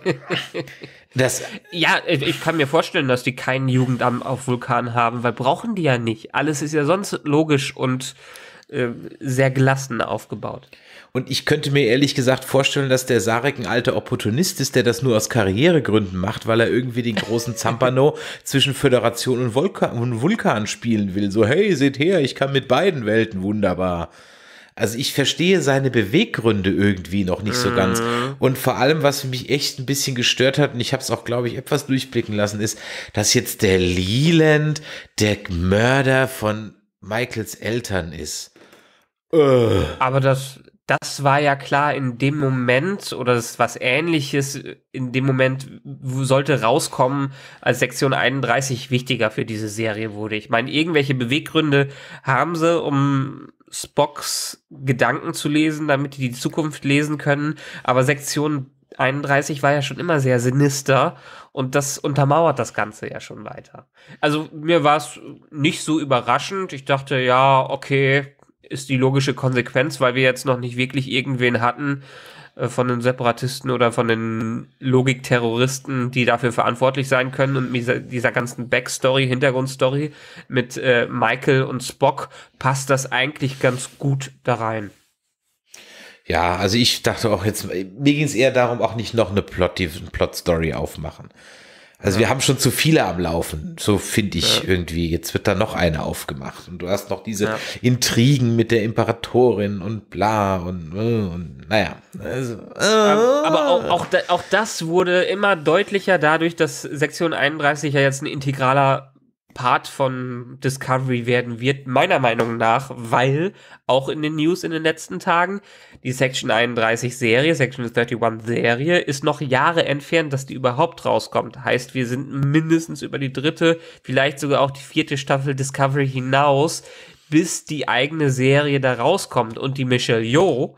das ja, ich kann mir vorstellen, dass die keinen Jugendamt auf Vulkan haben, weil brauchen die ja nicht. Alles ist ja sonst logisch und äh, sehr gelassen aufgebaut. Und ich könnte mir ehrlich gesagt vorstellen, dass der Sarek ein alter Opportunist ist, der das nur aus Karrieregründen macht, weil er irgendwie den großen Zampano <laughs> zwischen Föderation und Vulkan, und Vulkan spielen will. So, hey, seht her, ich kann mit beiden Welten wunderbar. Also ich verstehe seine Beweggründe irgendwie noch nicht so ganz. Mhm. Und vor allem, was mich echt ein bisschen gestört hat, und ich habe es auch, glaube ich, etwas durchblicken lassen, ist, dass jetzt der Leland der Mörder von Michaels Eltern ist. Äh. Aber das das war ja klar in dem Moment oder das ist was ähnliches in dem Moment sollte rauskommen, als Sektion 31 wichtiger für diese Serie wurde. Ich meine, irgendwelche Beweggründe haben sie, um Spocks Gedanken zu lesen, damit die die Zukunft lesen können, aber Sektion 31 war ja schon immer sehr sinister und das untermauert das Ganze ja schon weiter. Also mir war es nicht so überraschend. Ich dachte, ja, okay, ist die logische Konsequenz, weil wir jetzt noch nicht wirklich irgendwen hatten äh, von den Separatisten oder von den Logikterroristen, die dafür verantwortlich sein können. Und dieser, dieser ganzen Backstory, Hintergrundstory mit äh, Michael und Spock passt das eigentlich ganz gut da rein. Ja, also ich dachte auch jetzt, mir ging es eher darum, auch nicht noch eine Plot, plot aufmachen. Also ja. wir haben schon zu viele am Laufen, so finde ich ja. irgendwie. Jetzt wird da noch eine aufgemacht und du hast noch diese ja. Intrigen mit der Imperatorin und bla und, äh, und naja. Also, äh. Aber auch, auch, auch das wurde immer deutlicher dadurch, dass Sektion 31 ja jetzt ein integraler Part von Discovery werden wird, meiner Meinung nach, weil auch in den News in den letzten Tagen die Section 31 Serie, Section 31 Serie ist noch Jahre entfernt, dass die überhaupt rauskommt. Heißt, wir sind mindestens über die dritte, vielleicht sogar auch die vierte Staffel Discovery hinaus, bis die eigene Serie da rauskommt und die Michelle Yeoh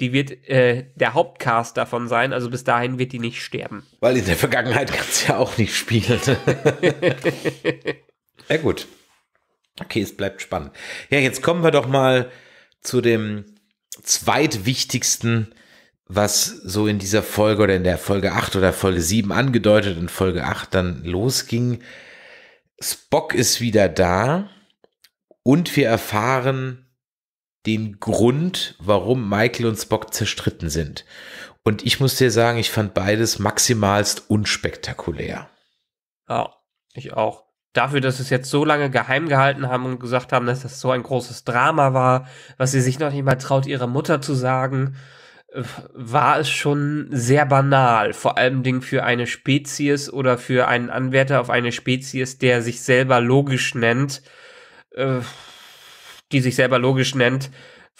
die wird äh, der Hauptcast davon sein, also bis dahin wird die nicht sterben. Weil in der Vergangenheit kannst es ja auch nicht spielen. <laughs> Ja gut. Okay, es bleibt spannend. Ja, jetzt kommen wir doch mal zu dem zweitwichtigsten, was so in dieser Folge oder in der Folge 8 oder Folge 7 angedeutet und Folge 8 dann losging. Spock ist wieder da und wir erfahren den Grund, warum Michael und Spock zerstritten sind. Und ich muss dir sagen, ich fand beides maximalst unspektakulär. Ja, ich auch dafür, dass sie es jetzt so lange geheim gehalten haben und gesagt haben, dass das so ein großes Drama war, was sie sich noch nicht mal traut, ihrer Mutter zu sagen, äh, war es schon sehr banal, vor allen Dingen für eine Spezies oder für einen Anwärter auf eine Spezies, der sich selber logisch nennt, äh, die sich selber logisch nennt,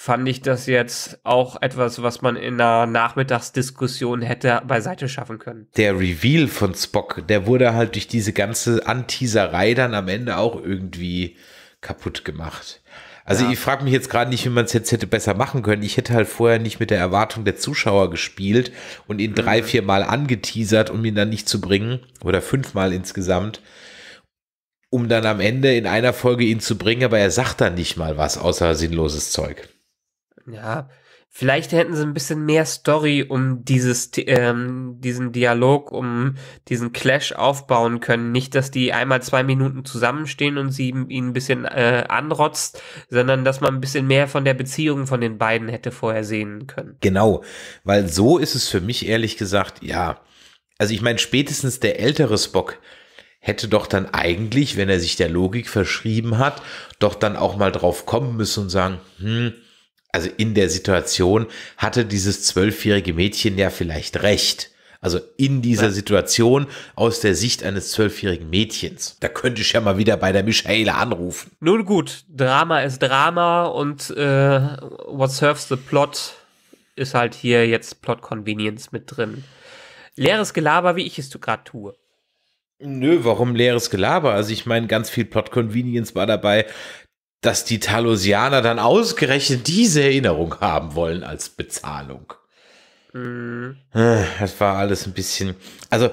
fand ich das jetzt auch etwas, was man in einer Nachmittagsdiskussion hätte beiseite schaffen können. Der Reveal von Spock, der wurde halt durch diese ganze Anteaserei dann am Ende auch irgendwie kaputt gemacht. Also ja. ich frage mich jetzt gerade nicht, wie man es jetzt hätte besser machen können. Ich hätte halt vorher nicht mit der Erwartung der Zuschauer gespielt und ihn mhm. drei, vier Mal angeteasert, um ihn dann nicht zu bringen, oder fünfmal insgesamt um dann am Ende in einer Folge ihn zu bringen, aber er sagt dann nicht mal was außer sinnloses Zeug ja, vielleicht hätten sie ein bisschen mehr Story um dieses, ähm, diesen Dialog, um diesen Clash aufbauen können. Nicht, dass die einmal zwei Minuten zusammenstehen und sie ihn ein bisschen äh, anrotzt, sondern dass man ein bisschen mehr von der Beziehung von den beiden hätte vorher sehen können. Genau, weil so ist es für mich ehrlich gesagt, ja. Also ich meine, spätestens der ältere Spock, hätte doch dann eigentlich, wenn er sich der Logik verschrieben hat, doch dann auch mal drauf kommen müssen und sagen, hm, also in der Situation hatte dieses zwölfjährige Mädchen ja vielleicht recht. Also in dieser Situation aus der Sicht eines zwölfjährigen Mädchens. Da könnte ich ja mal wieder bei der Michaela anrufen. Nun gut, Drama ist Drama und äh, what serves the plot ist halt hier jetzt Plot Convenience mit drin. Leeres Gelaber, wie ich es gerade tue. Nö, warum leeres Gelaber? Also ich meine, ganz viel Plot Convenience war dabei, dass die Talosianer dann ausgerechnet diese Erinnerung haben wollen als Bezahlung. Mhm. Äh, das war alles ein bisschen. Also,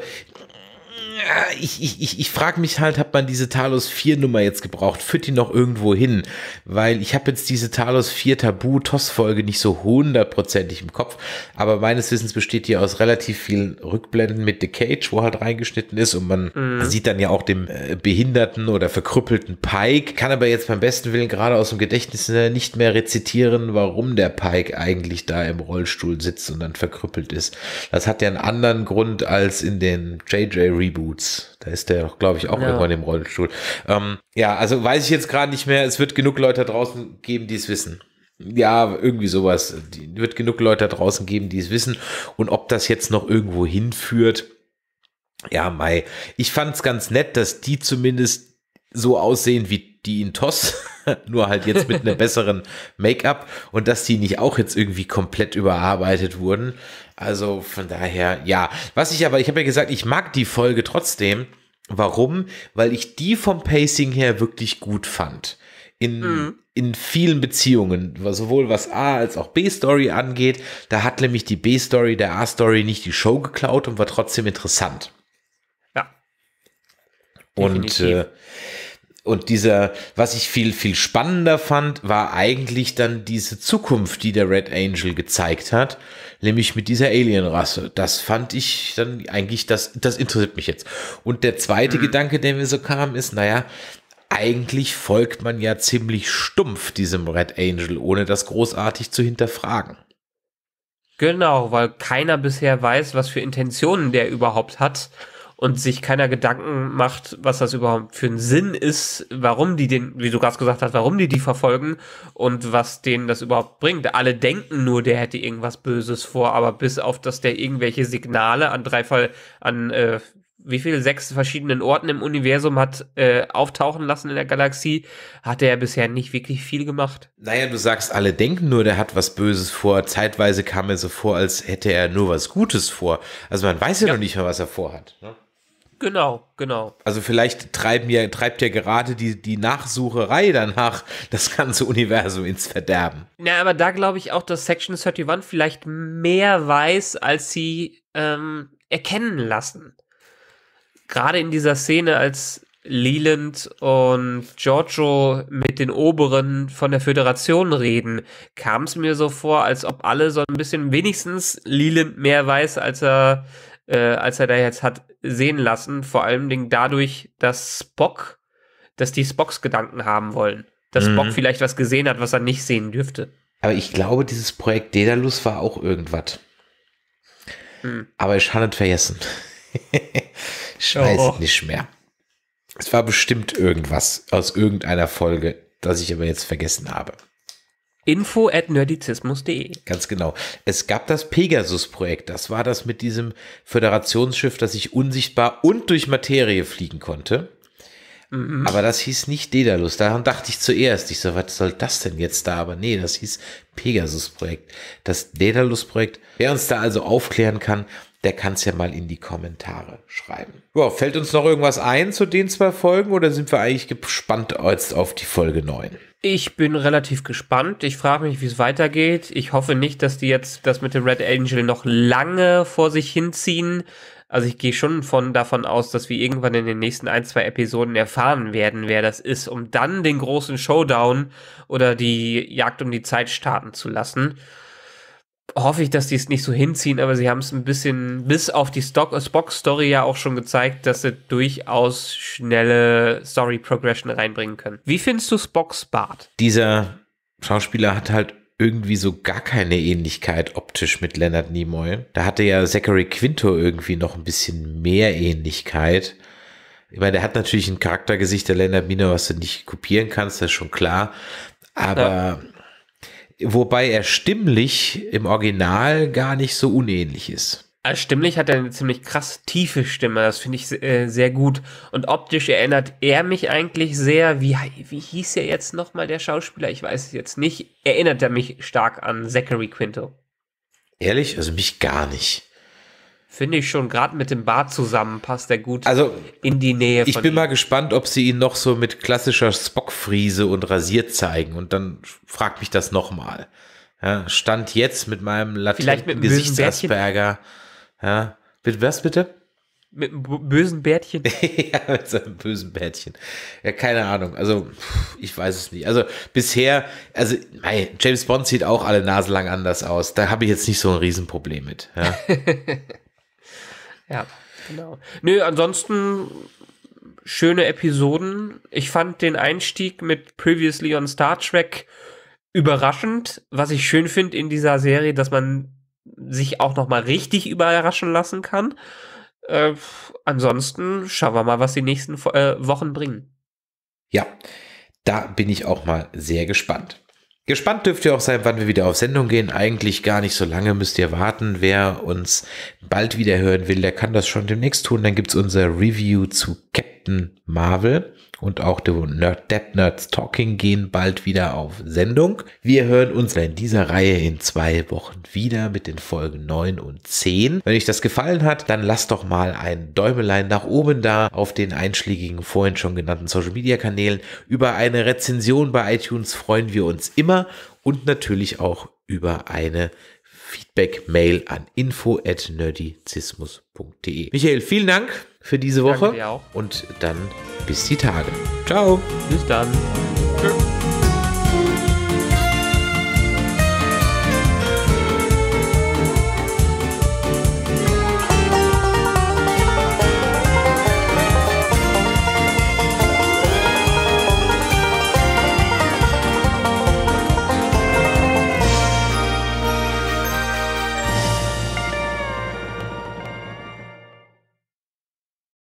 ich, ich, ich, ich frage mich halt, hat man diese Talos 4 Nummer jetzt gebraucht? Führt die noch irgendwo hin? Weil ich habe jetzt diese Talos 4 Tabu-Toss-Folge nicht so hundertprozentig im Kopf, aber meines Wissens besteht die aus relativ vielen Rückblenden mit The Cage, wo halt reingeschnitten ist und man mhm. sieht dann ja auch dem äh, behinderten oder verkrüppelten Pike, kann aber jetzt beim besten Willen gerade aus dem Gedächtnis äh, nicht mehr rezitieren, warum der Pike eigentlich da im Rollstuhl sitzt und dann verkrüppelt ist. Das hat ja einen anderen Grund als in den JJ-Reboot. Roots. Da ist der doch, glaube ich, auch ja. irgendwann im Rollstuhl. Ähm, ja, also weiß ich jetzt gerade nicht mehr. Es wird genug Leute da draußen geben, die es wissen. Ja, irgendwie sowas. Die, wird genug Leute da draußen geben, die es wissen. Und ob das jetzt noch irgendwo hinführt, ja, Mai. Ich fand es ganz nett, dass die zumindest so aussehen wie die in Toss. <laughs> <laughs> nur halt jetzt mit einem besseren Make-up und dass die nicht auch jetzt irgendwie komplett überarbeitet wurden. Also von daher, ja. Was ich aber, ich habe ja gesagt, ich mag die Folge trotzdem. Warum? Weil ich die vom Pacing her wirklich gut fand. In, mhm. in vielen Beziehungen, sowohl was A als auch B-Story angeht, da hat nämlich die B-Story der A-Story nicht die Show geklaut und war trotzdem interessant. Ja. Und äh, und dieser, was ich viel, viel spannender fand, war eigentlich dann diese Zukunft, die der Red Angel gezeigt hat, nämlich mit dieser Alien-Rasse. Das fand ich dann eigentlich, das, das interessiert mich jetzt. Und der zweite mhm. Gedanke, der mir so kam, ist, naja, eigentlich folgt man ja ziemlich stumpf diesem Red Angel, ohne das großartig zu hinterfragen. Genau, weil keiner bisher weiß, was für Intentionen der überhaupt hat und sich keiner Gedanken macht, was das überhaupt für einen Sinn ist, warum die den, wie du gerade gesagt hast, warum die die verfolgen und was denen das überhaupt bringt. Alle denken nur, der hätte irgendwas Böses vor, aber bis auf, dass der irgendwelche Signale an drei Fall, an äh, wie viele sechs verschiedenen Orten im Universum hat äh, auftauchen lassen in der Galaxie, hat er bisher nicht wirklich viel gemacht. Naja, du sagst, alle denken nur, der hat was Böses vor. Zeitweise kam er so vor, als hätte er nur was Gutes vor. Also man weiß ja, ja. noch nicht mal, was er vorhat. Ne? Genau, genau. Also vielleicht treiben ja, treibt ja gerade die, die Nachsucherei danach das ganze Universum ins Verderben. Na, aber da glaube ich auch, dass Section 31 vielleicht mehr weiß, als sie ähm, erkennen lassen. Gerade in dieser Szene, als Leland und Giorgio mit den Oberen von der Föderation reden, kam es mir so vor, als ob alle so ein bisschen wenigstens Leland mehr weiß, als er äh, als er da jetzt hat sehen lassen, vor allem dadurch, dass Spock, dass die Spocks Gedanken haben wollen. Dass mhm. Spock vielleicht was gesehen hat, was er nicht sehen dürfte. Aber ich glaube, dieses Projekt Dedalus war auch irgendwas. Mhm. Aber ich habe es vergessen. <laughs> ich weiß oh. nicht mehr. Es war bestimmt irgendwas aus irgendeiner Folge, das ich aber jetzt vergessen habe. Info at nerdizismus.de. Ganz genau. Es gab das Pegasus-Projekt. Das war das mit diesem Föderationsschiff, das sich unsichtbar und durch Materie fliegen konnte. Mhm. Aber das hieß nicht Dedalus. Daran dachte ich zuerst. Ich so, was soll das denn jetzt da? Aber nee, das hieß Pegasus-Projekt. Das Dedalus-Projekt. Wer uns da also aufklären kann, der kann es ja mal in die Kommentare schreiben. Wow, fällt uns noch irgendwas ein zu den zwei Folgen oder sind wir eigentlich gespannt jetzt auf die Folge 9? Ich bin relativ gespannt. Ich frage mich, wie es weitergeht. Ich hoffe nicht, dass die jetzt das mit dem Red Angel noch lange vor sich hinziehen. Also ich gehe schon von davon aus, dass wir irgendwann in den nächsten ein, zwei Episoden erfahren werden, wer das ist, um dann den großen Showdown oder die Jagd um die Zeit starten zu lassen hoffe ich, dass die es nicht so hinziehen, aber sie haben es ein bisschen bis auf die Spock-Story ja auch schon gezeigt, dass sie durchaus schnelle Story-Progression reinbringen können. Wie findest du Spocks Bart? Dieser Schauspieler hat halt irgendwie so gar keine Ähnlichkeit optisch mit Leonard Nimoy. Da hatte ja Zachary Quinto irgendwie noch ein bisschen mehr Ähnlichkeit. Ich meine, der hat natürlich ein Charaktergesicht der Leonard Nimoy, was du nicht kopieren kannst, das ist schon klar. Aber ja wobei er stimmlich im Original gar nicht so unähnlich ist. Also stimmlich hat er eine ziemlich krass tiefe Stimme, das finde ich äh, sehr gut. Und optisch erinnert er mich eigentlich sehr, wie, wie hieß er jetzt nochmal der Schauspieler? Ich weiß es jetzt nicht. Erinnert er mich stark an Zachary Quinto. Ehrlich? Also mich gar nicht finde ich schon gerade mit dem Bart zusammen passt der gut also, in die Nähe. Ich bin ihm. mal gespannt, ob sie ihn noch so mit klassischer Spock-Friese und rasiert zeigen und dann fragt mich das nochmal. Ja, Stand jetzt mit meinem latenten Gesichtsasperger. Ja, mit was bitte? Mit einem bösen Bärtchen? <laughs> ja, mit seinem bösen Bärtchen. Ja, keine Ahnung. Also, ich weiß es nicht. Also, bisher, also, hey, James Bond sieht auch alle naselang anders aus. Da habe ich jetzt nicht so ein Riesenproblem mit. Ja. <laughs> Ja, genau. Nö, ansonsten schöne Episoden. Ich fand den Einstieg mit Previously on Star Trek überraschend, was ich schön finde in dieser Serie, dass man sich auch noch mal richtig überraschen lassen kann. Äh, ansonsten schauen wir mal, was die nächsten äh, Wochen bringen. Ja, da bin ich auch mal sehr gespannt. Gespannt dürft ihr auch sein, wann wir wieder auf Sendung gehen. Eigentlich gar nicht so lange müsst ihr warten. Wer uns bald wieder hören will, der kann das schon demnächst tun. Dann gibt es unser Review zu Captain. Captain Marvel und auch der Nerd, Dead Nerds Talking gehen bald wieder auf Sendung. Wir hören uns in dieser Reihe in zwei Wochen wieder mit den Folgen 9 und 10. Wenn euch das gefallen hat, dann lasst doch mal ein Däumelein nach oben da auf den einschlägigen vorhin schon genannten Social Media Kanälen. Über eine Rezension bei iTunes freuen wir uns immer und natürlich auch über eine Feedback-Mail an info.nerdizismus.de. Michael, vielen Dank für diese Woche. Und dann bis die Tage. Ciao. Bis dann.